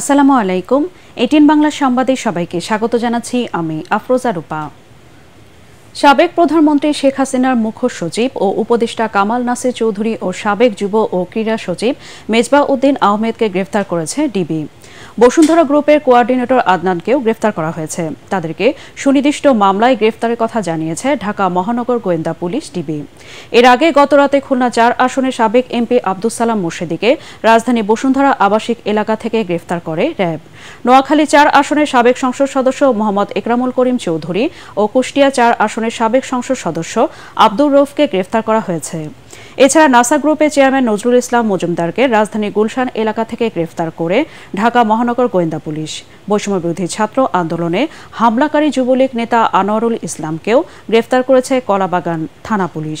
আসসালামু আলাইকুম এটিএন বাংলা সংবাদে সবাইকে স্বাগত জানাচ্ছি আমি আফরোজা রূপা সাবেক প্রধানমন্ত্রী শেখ হাসিনার মুখ্য সচিব ও উপদেষ্টা কামাল নাসির চৌধুরী ও সাবেক যুব ও ক্রীড়া সচিব মেজবা উদ্দিন আহমেদকে গ্রেফতার করেছে ডিবি বসুন্ধরা গ্রুপের কোয়ার্ডিনেটর আদনানকেও গ্রেফতার করা হয়েছে তাদেরকে সুনির্দিষ্ট মামলায় গ্রেফতারের কথা জানিয়েছে ঢাকা মহানগর গোয়েন্দা পুলিশ ডিবি এর আগে গতরাতে খুলনা চার আসনের সাবেক এমপি আব্দুল সালাম মুর্শিদিকে রাজধানী বসুন্ধরা আবাসিক এলাকা থেকে গ্রেফতার করে র্যাব নোয়াখালী চার আসনের সাবেক সংসদ সদস্য মোহাম্মদ একরামুল করিম চৌধুরী ও কুষ্টিয়া চার আসনের সাবেক সংসদ সদস্য আব্দুর রৌফকে গ্রেফতার করা হয়েছে এছাড়া নাসা গ্রুপের চেয়ারম্যান নজরুল ইসলাম মজুমদারকে রাজধানী গুলশান এলাকা থেকে গ্রেফতার করে ঢাকা মহানগর গোয়েন্দা পুলিশ বৈষম্যবিরোধী ছাত্র আন্দোলনে হামলাকারী যুবলীগ নেতা আনোয়ারুল ইসলামকেও গ্রেফতার করেছে কলাবাগান থানা পুলিশ